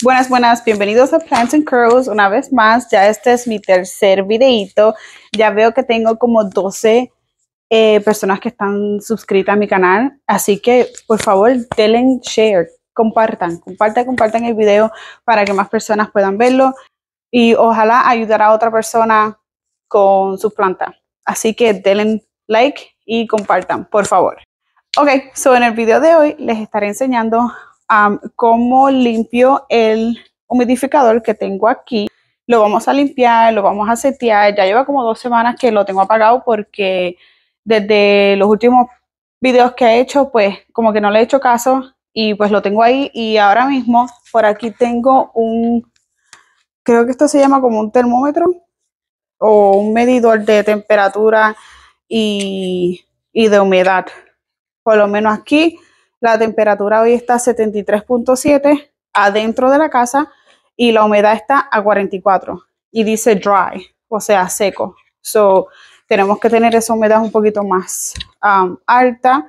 Buenas, buenas, bienvenidos a Plants and Curls una vez más. Ya este es mi tercer videito. Ya veo que tengo como 12 eh, personas que están suscritas a mi canal. Así que, por favor, denle share, compartan, compartan, compartan el video para que más personas puedan verlo y ojalá ayudar a otra persona con su planta. Así que denle like y compartan, por favor. Ok, so en el video de hoy les estaré enseñando cómo limpio el humidificador que tengo aquí. Lo vamos a limpiar, lo vamos a setear. Ya lleva como dos semanas que lo tengo apagado porque desde los últimos videos que he hecho, pues como que no le he hecho caso y pues lo tengo ahí. Y ahora mismo por aquí tengo un, creo que esto se llama como un termómetro o un medidor de temperatura y de humedad. Por lo menos aquí la temperatura hoy está a 73.7 adentro de la casa y la humedad está a 44 y dice dry, o sea, seco. So, tenemos que tener esa humedad un poquito más um, alta.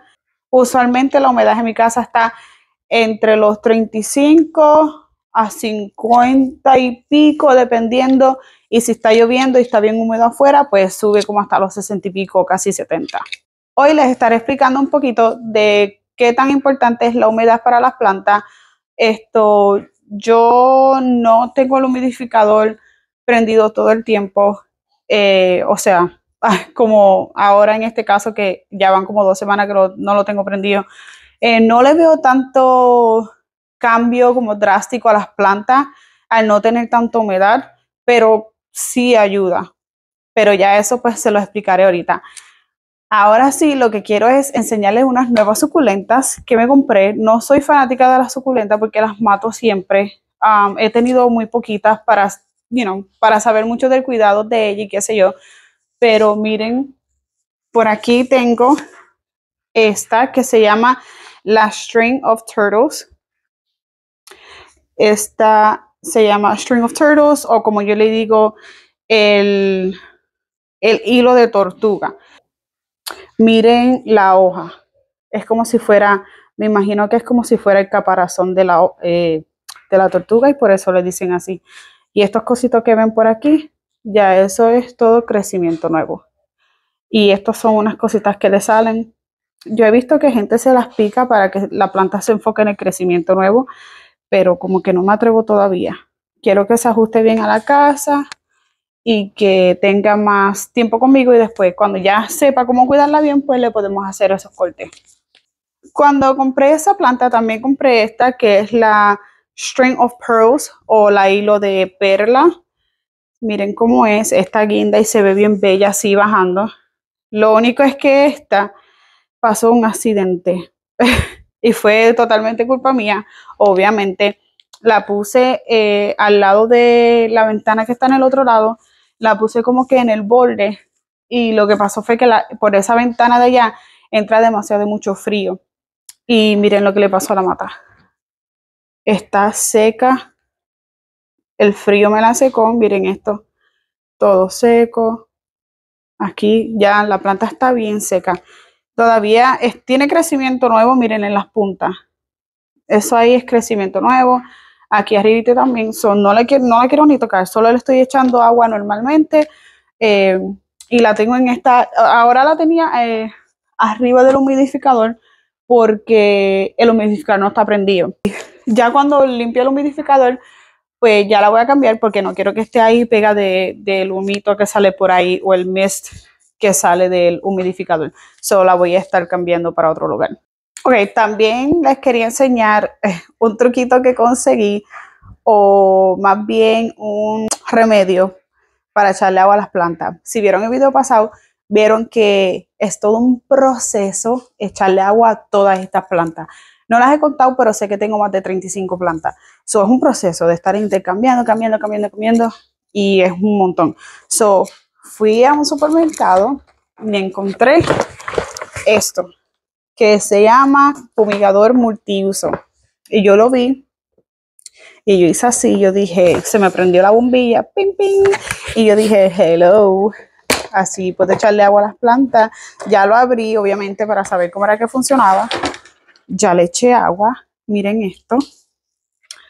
Usualmente la humedad en mi casa está entre los 35 a 50 y pico, dependiendo. Y si está lloviendo y está bien húmedo afuera, pues sube como hasta los 60 y pico, casi 70. Hoy les estaré explicando un poquito de qué tan importante es la humedad para las plantas. Esto, yo no tengo el humidificador prendido todo el tiempo, eh, o sea, como ahora en este caso que ya van como dos semanas que no lo tengo prendido, eh, no le veo tanto cambio como drástico a las plantas al no tener tanta humedad, pero sí ayuda. Pero ya eso pues se lo explicaré ahorita. Ahora sí, lo que quiero es enseñarles unas nuevas suculentas que me compré. No soy fanática de las suculentas porque las mato siempre. Um, he tenido muy poquitas para, para saber mucho del cuidado de ella y qué sé yo. Pero miren, por aquí tengo esta que se llama la String of Turtles. Esta se llama String of Turtles o como yo le digo, el hilo de tortuga. Miren la hoja. Es como si fuera, me imagino que es como si fuera el caparazón eh, de la, tortuga y por eso le dicen así. Y estos cositos que ven por aquí, ya eso es todo crecimiento nuevo. Y estas son unas cositas que le salen. Yo he visto que gente se las pica para que la planta se enfoque en el crecimiento nuevo, pero como que no me atrevo todavía. Quiero que se ajuste bien a la casa y que tenga más tiempo conmigo y después cuando ya sepa cómo cuidarla bien, pues le podemos hacer esos cortes. Cuando compré esa planta también compré esta que es la String of Pearls o la hilo de perla. Miren cómo es esta guinda y se ve bien bella así bajando. Lo único es que esta pasó un accidente y fue totalmente culpa mía, obviamente la puse eh, al lado de la ventana que está en el otro lado la puse como que en el borde y lo que pasó fue que por esa ventana de allá entra demasiado mucho frío. Y miren lo que le pasó a la mata. Está seca. El frío me la secó. Miren esto. Todo seco. Aquí ya la planta está bien seca. Todavía tiene crecimiento nuevo. Miren en las puntas. Eso ahí es crecimiento nuevo. Aquí arribita también, son no, la quiero, no la quiero ni tocar, solo le estoy echando agua normalmente. Eh, y la tengo en esta, ahora la tenía eh, arriba del humidificador porque el humidificador no está prendido. Ya cuando limpie el humidificador, pues ya la voy a cambiar porque no quiero que esté ahí pega del humito que sale por ahí o el mist que sale del humidificador. Solo la voy a estar cambiando para otro lugar. Ok, también les quería enseñar eh, un truquito que conseguí o más bien un remedio para echarle agua a las plantas. Si vieron el video pasado, vieron que es todo un proceso echarle agua a todas estas plantas. No las he contado, pero sé que tengo más de 35 plantas. Eso es un proceso de estar intercambiando, cambiando, cambiando, cambiando y es un montón. So, fui a un supermercado y encontré esto que se llama fumigador multiuso. Y yo lo vi y yo hice así, yo dije, se me prendió la bombilla, ping, ping, y yo dije, hello, así puedo echarle agua a las plantas. Ya lo abrí, obviamente, para saber cómo era que funcionaba. Ya le eché agua, miren esto.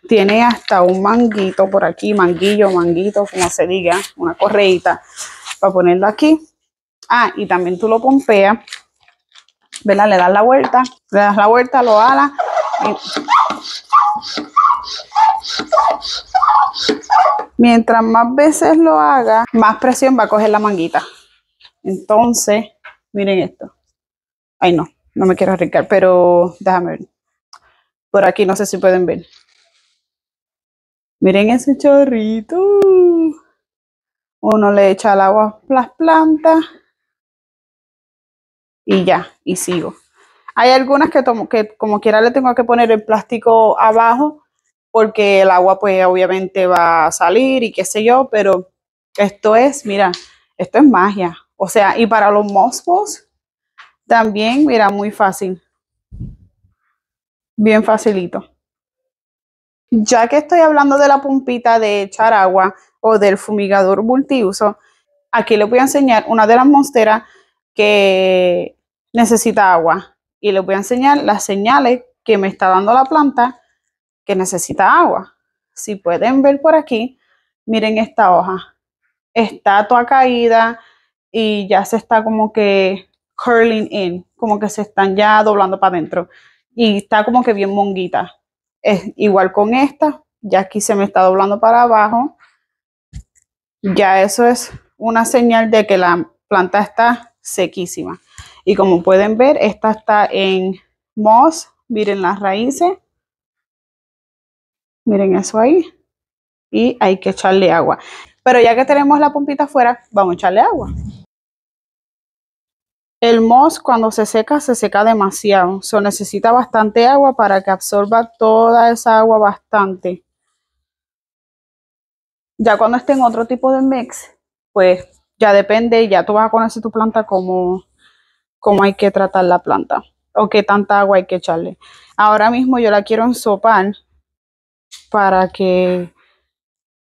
Tiene hasta un manguito por aquí, manguillo, manguito, como se diga, una correita, para ponerlo aquí. Ah, y también tú lo pompeas ¿verdad? Le das la vuelta, le das la vuelta, lo alas. Mientras más veces lo haga, más presión va a coger la manguita. Entonces, miren esto. Ay, no, no me quiero arrancar, pero déjame ver. Por aquí no sé si pueden ver. Miren ese chorrito. Uno le echa al agua las plantas y ya, y sigo. Hay algunas que, que como quiera le tengo que poner el plástico abajo porque el agua pues obviamente va a salir y qué sé yo, pero esto es, mira, esto es magia. O sea, y para los moscos también, mira, muy fácil. Bien facilito. Ya que estoy hablando de la pumpita de echar agua o del fumigador multiuso, aquí les voy a enseñar una de las monsteras que necesita agua. Y les voy a enseñar las señales que me está dando la planta que necesita agua. Si pueden ver por aquí, miren esta hoja. Está toda caída y ya se está como que curling in, como que se están ya doblando para adentro. Y está como que bien monguita. Es igual con esta, ya aquí se me está doblando para abajo. Ya eso es una señal de que la planta está sequísima. Y como pueden ver, esta está en moss. Miren las raíces. Miren eso ahí. Y hay que echarle agua. Pero ya que tenemos la pompita afuera, vamos a echarle agua. El moss cuando se seca, se seca demasiado. Eso necesita bastante agua para que absorba toda esa agua bastante. Ya cuando esté en otro tipo de mix, pues ya depende, ya tú vas a conocer tu planta como cómo hay que tratar la planta o qué tanta agua hay que echarle. Ahora mismo yo la quiero en ensopar para que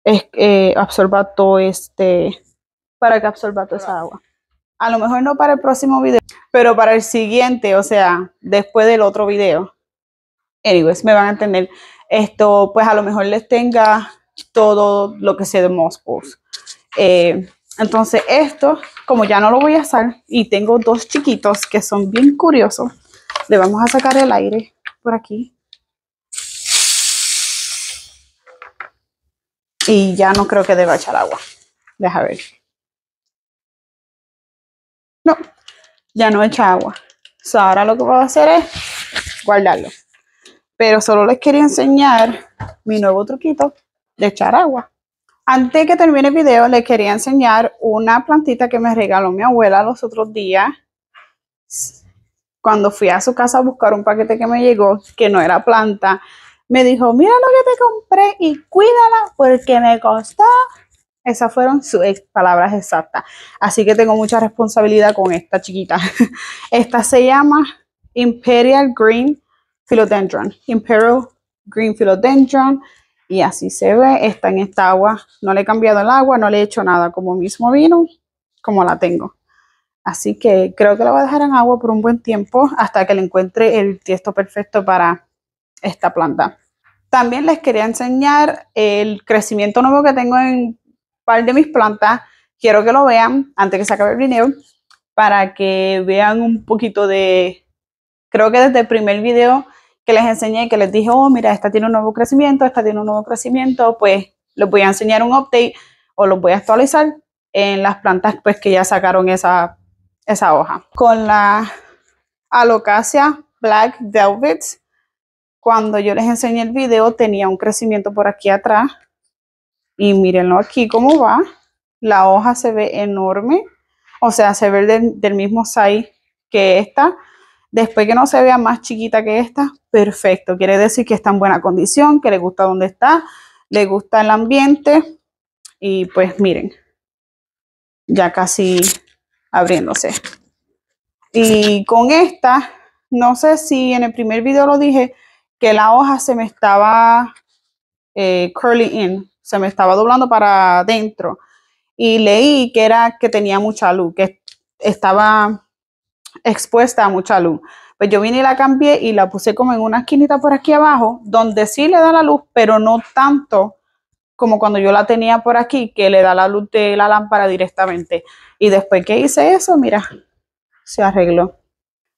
es, eh, absorba todo este, para que absorba toda esa agua. A lo mejor no para el próximo video, pero para el siguiente, o sea, después del otro video. Anyways, me van a entender. Esto, pues a lo mejor les tenga todo lo que sea de moscos. Entonces esto, como ya no lo voy a usar y tengo dos chiquitos que son bien curiosos, le vamos a sacar el aire por aquí. Y ya no creo que deba echar agua. Deja ver. No, ya no echa agua. ahora lo que voy a hacer es guardarlo. Pero solo les quería enseñar mi nuevo truquito de echar agua. Antes de que termine el video, les quería enseñar una plantita que me regaló mi abuela los otros días. Cuando fui a su casa a buscar un paquete que me llegó, que no era planta, me dijo, mira lo que te compré y cuídala porque me costó. Esas fueron sus palabras exactas. Así que tengo mucha responsabilidad con esta chiquita. Esta se llama Imperial Green Philodendron. Imperial Green Philodendron. Y así se ve, está en esta agua. No le he cambiado el agua, no le he hecho nada, como mismo vino, como la tengo. Así que creo que la voy a dejar en agua por un buen tiempo hasta que le encuentre el tiesto perfecto para esta planta. También les quería enseñar el crecimiento nuevo que tengo en un par de mis plantas. Quiero que lo vean antes que se acabe el video para que vean un poquito de... Creo que desde el primer video que les enseñé, que les dije, oh, mira, esta tiene un nuevo crecimiento, esta tiene un nuevo crecimiento, pues les voy a enseñar un update o los voy a actualizar en las plantas pues que ya sacaron esa, hoja. Con la alocasia black velvet, cuando yo les enseñé el video tenía un crecimiento por aquí atrás y mírenlo aquí cómo va. La hoja se ve enorme, o sea, se ve del, del mismo size que esta, Después que no se vea más chiquita que esta, perfecto. Quiere decir que está en buena condición, que le gusta donde está, le gusta el ambiente. Y pues miren, ya casi abriéndose. Y con esta, no sé si en el primer video lo dije, que la hoja se me estaba eh, curling in, se me estaba doblando para adentro. Y leí que era que tenía mucha luz, que estaba expuesta a mucha luz. Pues yo vine y la cambié y la puse como en una esquinita por aquí abajo, donde sí le da la luz, pero no tanto como cuando yo la tenía por aquí, que le da la luz de la lámpara directamente. Y después que hice eso, mira, se arregló.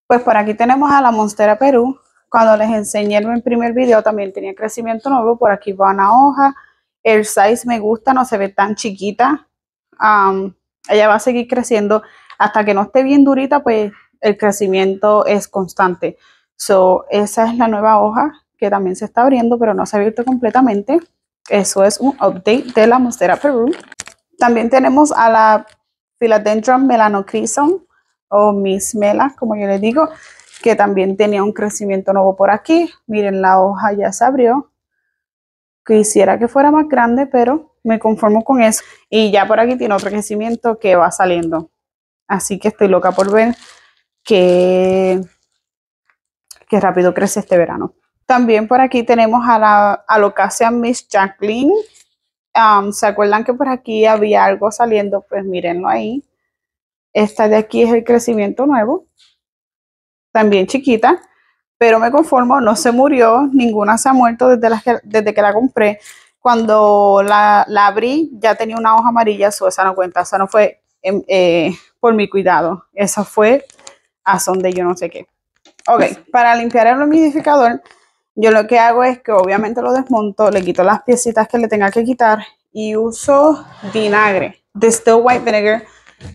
Pues por aquí tenemos a la Monstera Perú. Cuando les enseñé en el primer video también tenía crecimiento nuevo. Por aquí va una hoja. El size me gusta, no se ve tan chiquita. ella va a seguir creciendo hasta que no esté bien durita, pues el crecimiento es constante. So, esa es la nueva hoja que también se está abriendo, pero no se ha abierto completamente. Eso es un update de la Monstera Peru. También tenemos a la Philodendron melanocrison o Miss Mela, como yo les digo, que también tenía un crecimiento nuevo por aquí. Miren, la hoja ya se abrió. Quisiera que fuera más grande, pero me conformo con eso. Y ya por aquí tiene otro crecimiento que va saliendo. Así que estoy loca por ver que, rápido crece este verano. También por aquí tenemos a la alocasia Miss Jacqueline. Um, ¿Se acuerdan que por aquí había algo saliendo? Pues mírenlo ahí. Esta de aquí es el crecimiento nuevo. También chiquita, pero me conformo, no se murió, ninguna se ha muerto desde, desde que la compré. Cuando la, abrí ya tenía una hoja amarilla, eso esa no cuenta, esa no fue em, eh, por mi cuidado, esa fue a son yo no sé qué. Ok, para limpiar el humidificador, yo lo que hago es que obviamente lo desmonto, le quito las piecitas que le tenga que quitar y uso vinagre, distilled white vinegar,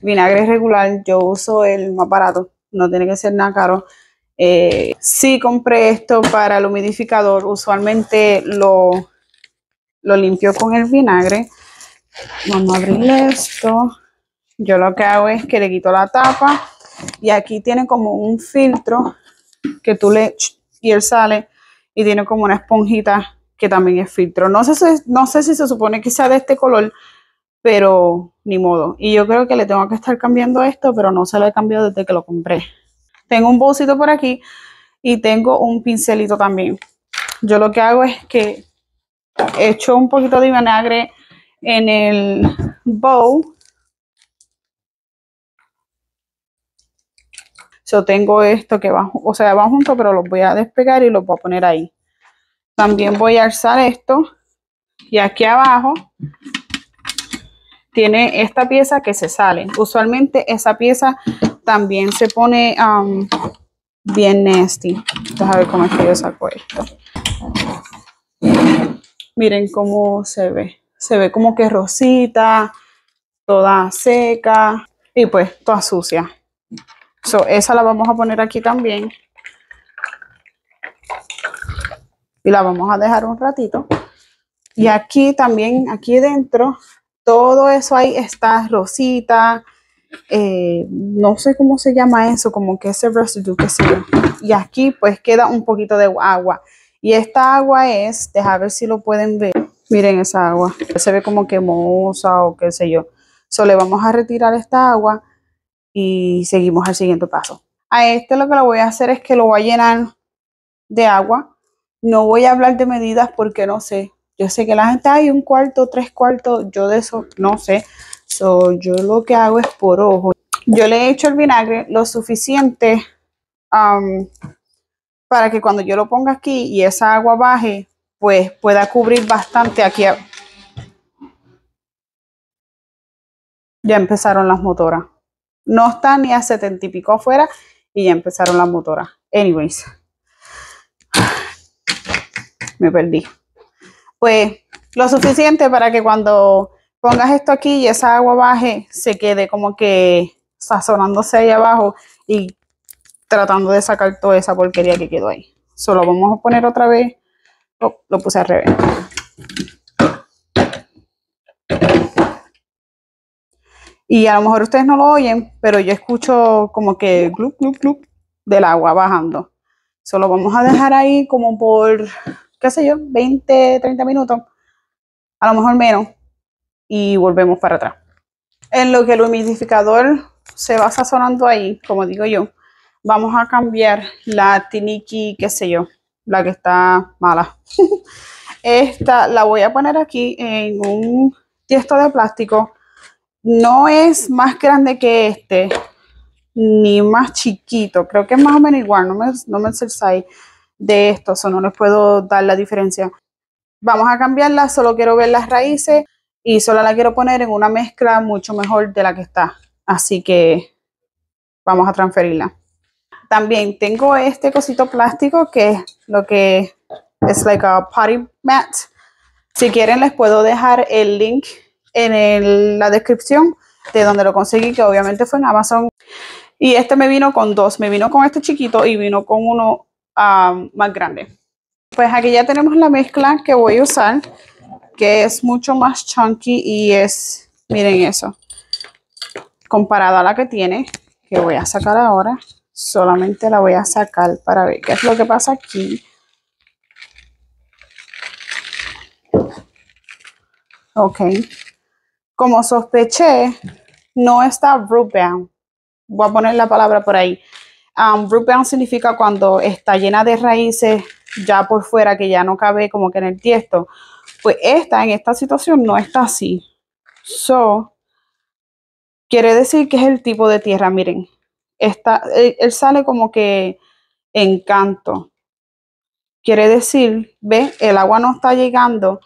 vinagre regular, yo uso el más barato, no tiene que ser nada caro. Eh, sí compré esto para el humidificador, usualmente lo, lo limpio con el vinagre. Vamos a abrir esto. Yo lo que hago es que le quito la tapa y aquí tiene como un filtro que tú le... y él sale y tiene como una esponjita que también es filtro. No sé, si, no sé si se supone que sea de este color, pero ni modo. Y yo creo que le tengo que estar cambiando esto, pero no se lo he cambiado desde que lo compré. Tengo un bolsito por aquí y tengo un pincelito también. Yo lo que hago es que echo un poquito de vinagre en el bowl tengo esto que va, o sea, va junto, pero los voy a despegar y los voy a poner ahí. También voy a alzar esto y aquí abajo tiene esta pieza que se sale. Usualmente esa pieza también se pone um, bien nasty. Entonces, a ver cómo es que yo saco esto. Miren cómo se ve. Se ve como que rosita, toda seca y pues toda sucia. So, esa la vamos a poner aquí también. Y la vamos a dejar un ratito. Y aquí también, aquí dentro, todo eso ahí está rosita. Eh, no sé cómo se llama eso, como que ese residuo que se Y aquí pues queda un poquito de agua. Y esta agua es, déjame ver si lo pueden ver. Miren esa agua. Se ve como quemosa o qué sé yo. So le vamos a retirar esta agua y seguimos al siguiente paso. A este lo que lo voy a hacer es que lo voy a llenar de agua. No voy a hablar de medidas porque no sé. Yo sé que la gente hay un cuarto, tres cuartos, yo de eso no sé. So, yo lo que hago es por ojo. Yo le he hecho el vinagre lo suficiente um, para que cuando yo lo ponga aquí y esa agua baje, pues pueda cubrir bastante aquí. Ya empezaron las motoras no está ni a 70 y pico afuera y ya empezaron las motoras. Anyways, me perdí. Pues lo suficiente para que cuando pongas esto aquí y esa agua baje, se quede como que sazonándose ahí abajo y tratando de sacar toda esa porquería que quedó ahí. Solo vamos a poner otra vez. Oh, lo puse al revés. Y a lo mejor ustedes no lo oyen, pero yo escucho como que glup, glup, glup del agua bajando. Solo vamos a dejar ahí como por, qué sé yo, 20, 30 minutos, a lo mejor menos, y volvemos para atrás. En lo que el humidificador se va sazonando ahí, como digo yo, vamos a cambiar la tiniki, qué sé yo, la que está mala. Esta la voy a poner aquí en un tiesto de plástico no es más grande que este, ni más chiquito. Creo que es más o menos igual, no me, no me de esto, o no les puedo dar la diferencia. Vamos a cambiarla, solo quiero ver las raíces y solo la quiero poner en una mezcla mucho mejor de la que está. Así que vamos a transferirla. También tengo este cosito plástico que es lo que es like a potty mat. Si quieren les puedo dejar el link en la descripción de donde lo conseguí, que obviamente fue en Amazon. Y este me vino con dos, me vino con este chiquito y vino con uno más grande. Pues aquí ya tenemos la mezcla que voy a usar, que es mucho más chunky y es, miren eso, comparada a la que tiene, que voy a sacar ahora. Solamente la voy a sacar para ver qué es lo que pasa aquí. Ok como sospeché, no está root Voy a poner la palabra por ahí. Um, significa cuando está llena de raíces ya por fuera, que ya no cabe como que en el tiesto. Pues esta, en esta situación, no está así. So, quiere decir que es el tipo de tierra, miren. él, sale como que encanto. Quiere decir, ve, el agua no está llegando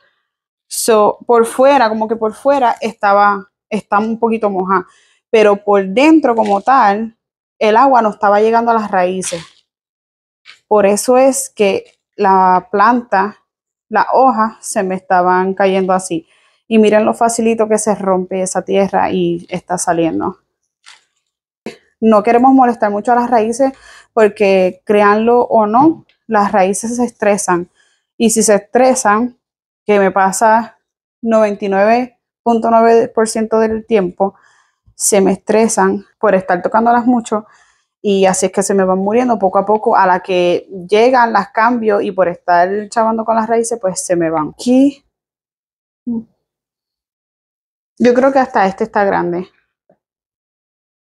So, por fuera, como que por fuera estaba, estaba un poquito mojada, pero por dentro como tal, el agua no estaba llegando a las raíces. Por eso es que la planta, las hojas se me estaban cayendo así. Y miren lo facilito que se rompe esa tierra y está saliendo. No queremos molestar mucho a las raíces porque créanlo o no, las raíces se estresan. Y si se estresan, que me pasa 99.9% del tiempo, se me estresan por estar tocándolas mucho y así es que se me van muriendo poco a poco. A la que llegan, las cambios y por estar chavando con las raíces, pues se me van. Aquí. Yo creo que hasta este está grande.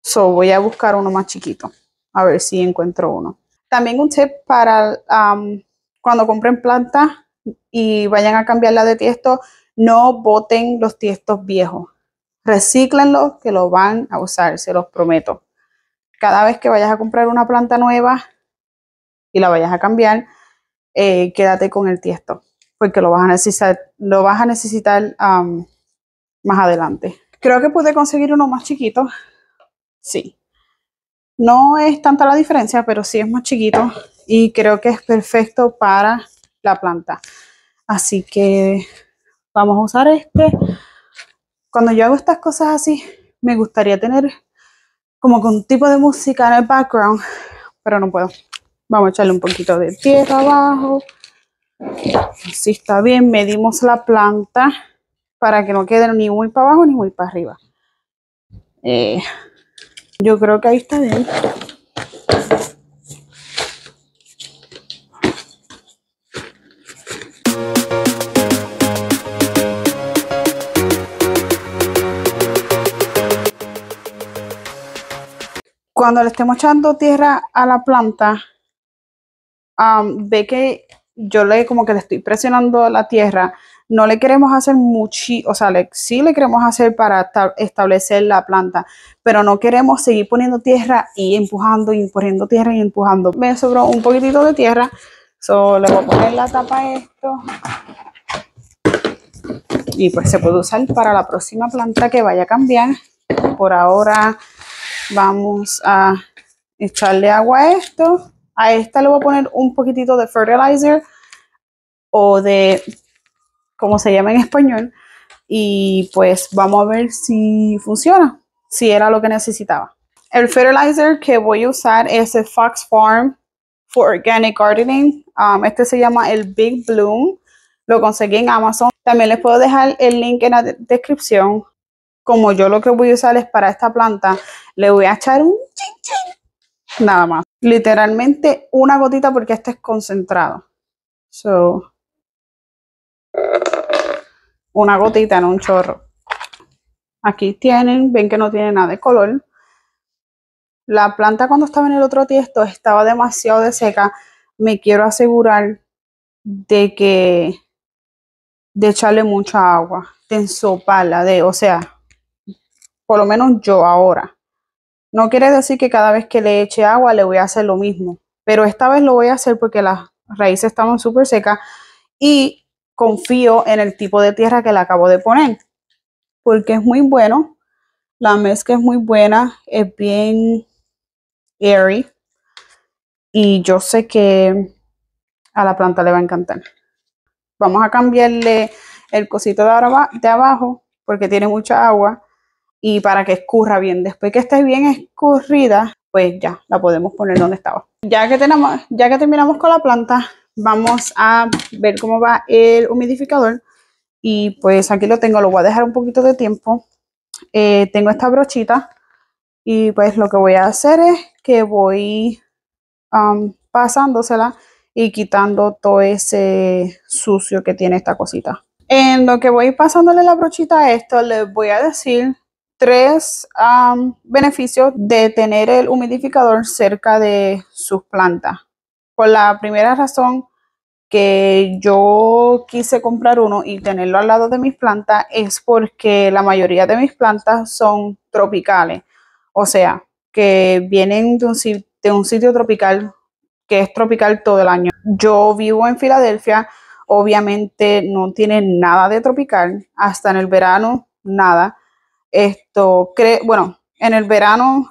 So, voy a buscar uno más chiquito. A ver si encuentro uno. También un tip para um, cuando compren plantas y vayan a cambiarla de tiesto, no boten los tiestos viejos. Recíclenlos que lo van a usar, se los prometo. Cada vez que vayas a comprar una planta nueva y la vayas a cambiar, eh, quédate con el tiesto, porque lo vas a necesitar, lo a necesitar más adelante. Creo que pude conseguir uno más chiquito. Sí. No es tanta la diferencia, pero sí es más chiquito y creo que es perfecto para la planta. Así que vamos a usar este. Cuando yo hago estas cosas así, me gustaría tener como con un tipo de música en el background, pero no puedo. Vamos a echarle un poquito de tierra abajo. si está bien, medimos la planta para que no quede ni muy para abajo ni muy para arriba. Eh, yo creo que ahí está bien. cuando le estemos echando tierra a la planta, ve que yo le como que le estoy presionando la tierra. No le queremos hacer mucho, o sea, sí le queremos hacer para establecer la planta, pero no queremos seguir poniendo tierra y empujando y poniendo tierra y empujando. Me sobró un poquitito de tierra, solo le voy a poner la tapa a esto y pues se puede usar para la próxima planta que vaya a cambiar. Por ahora Vamos a echarle agua a esto. A esta le voy a poner un poquitito de fertilizer o de, como se llama en español. Y pues vamos a ver si funciona, si era lo que necesitaba. El fertilizer que voy a usar es el Fox Farm for Organic Gardening. Um, este se llama el Big Bloom. Lo conseguí en Amazon. También les puedo dejar el link en la descripción como yo lo que voy a usar es para esta planta, le voy a echar un ching ching. nada más. Literalmente una gotita porque este es concentrado. So, una gotita en un chorro. Aquí tienen, ven que no tiene nada de color. La planta cuando estaba en el otro tiesto estaba demasiado de seca. Me quiero asegurar de que de echarle mucha agua, de ensoparla, de, o sea, por lo menos yo ahora. No quiere decir que cada vez que le eche agua le voy a hacer lo mismo, pero esta vez lo voy a hacer porque las raíces estaban súper secas y confío en el tipo de tierra que le acabo de poner, porque es muy bueno, la mezcla es muy buena, es bien airy y yo sé que a la planta le va a encantar. Vamos a cambiarle el cosito de, de abajo porque tiene mucha agua y para que escurra bien. Después que esté bien escurrida, pues ya la podemos poner donde estaba. Ya que, tenemos, ya que terminamos con la planta, vamos a ver cómo va el humidificador. Y pues aquí lo tengo, lo voy a dejar un poquito de tiempo. Eh, tengo esta brochita y pues lo que voy a hacer es que voy um, pasándosela y quitando todo ese sucio que tiene esta cosita. En lo que voy pasándole la brochita a esto, les voy a decir tres beneficios de tener el humidificador cerca de sus plantas. Por la primera razón que yo quise comprar uno y tenerlo al lado de mis plantas es porque la mayoría de mis plantas son tropicales, o sea, que vienen de de un sitio tropical que es tropical todo el año. Yo vivo en Filadelfia, obviamente no tiene nada de tropical, hasta en el verano nada esto, bueno, en el verano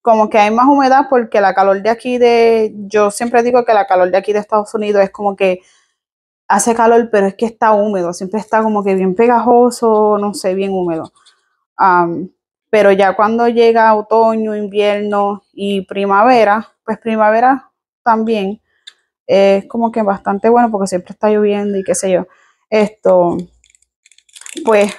como que hay más humedad porque la calor de aquí de, yo siempre digo que la calor de aquí de Estados Unidos es como que hace calor, pero es que está húmedo, siempre está como que bien pegajoso, no sé, bien húmedo. pero ya cuando llega otoño, invierno y primavera, pues primavera también es como que bastante bueno porque siempre está lloviendo y qué sé yo. Esto, pues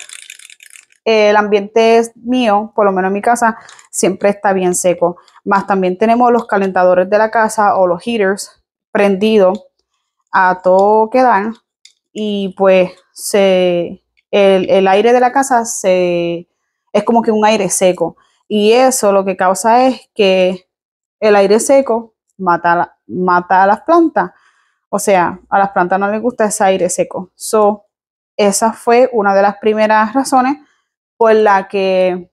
el ambiente es mío, por lo menos en mi casa, siempre está bien seco. Más también tenemos los calentadores de la casa o los heaters prendidos a todo que dan y pues se, el, aire de la casa es como que un aire seco y eso lo que causa es que el aire seco mata, mata a las plantas. O sea, a las plantas no les gusta ese aire seco. So, esa fue una de las primeras razones por la que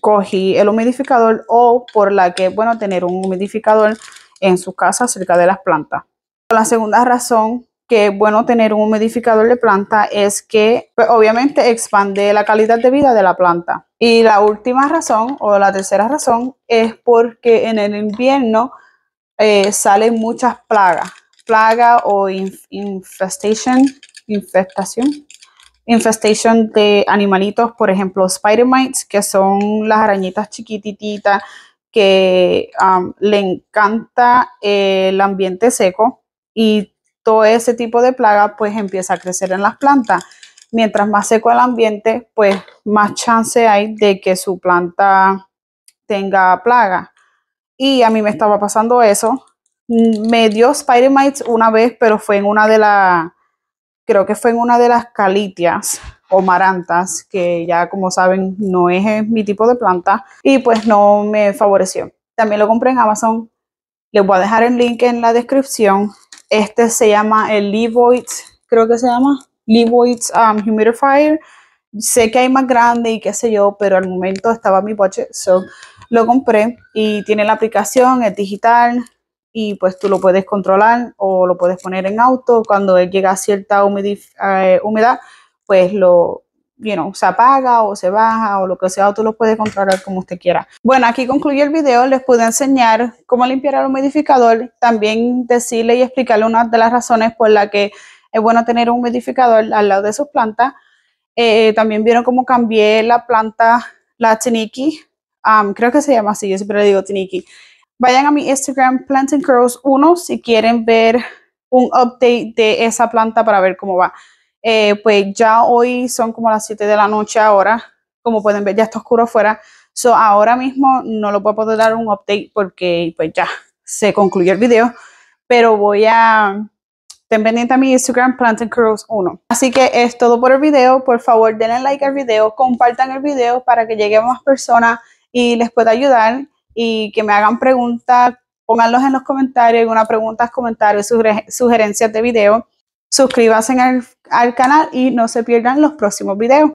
cogí el humidificador o por la que, bueno, tener un humidificador en su casa cerca de las plantas. La segunda razón que es bueno tener un humidificador de planta es que pues, obviamente expande la calidad de vida de la planta. Y la última razón o la tercera razón es porque en el invierno eh, salen muchas plagas, plaga o infestación, infestation de animalitos, por ejemplo, spider mites, que son las arañitas chiquititas que um, le encanta el ambiente seco y todo ese tipo de plaga pues empieza a crecer en las plantas. Mientras más seco el ambiente, pues más chance hay de que su planta tenga plaga. Y a mí me estaba pasando eso. Me dio spider mites una vez, pero fue en una de las creo que fue en una de las calitias o marantas, que ya como saben no es mi tipo de planta y pues no me favoreció. También lo compré en Amazon. Les voy a dejar el link en la descripción. Este se llama el Levoids, creo que se llama Levoids um, Humidifier. Sé que hay más grande y qué sé yo, pero al momento estaba mi boche, so lo compré y tiene la aplicación, es digital, y pues tú lo puedes controlar o lo puedes poner en auto. Cuando llega a cierta eh, humedad, pues lo, you se apaga o se baja o lo que sea, tú lo puedes controlar como usted quiera. Bueno, aquí concluye el video, les pude enseñar cómo limpiar el humidificador, también decirle y explicarle una de las razones por la que es bueno tener un humidificador al lado de sus plantas. Eh, también vieron cómo cambié la planta, la tiniki, creo que se llama así, yo siempre le digo tiniki, Vayan a mi Instagram Planting Curls 1 si quieren ver un update de esa planta para ver cómo va. Eh, pues ya hoy son como las 7 de la noche ahora. Como pueden ver, ya está oscuro afuera. So, ahora mismo no lo puedo poder dar un update porque pues ya se concluyó el video. Pero voy a... Ten pendiente a mi Instagram Planting and 1. Así que es todo por el video. Por favor, denle like al video, compartan el video para que llegue más personas y les pueda ayudar y que me hagan preguntas, pónganlos en los comentarios, alguna preguntas, comentarios, sugerencias de video. Suscríbanse al canal y no se pierdan los próximos videos.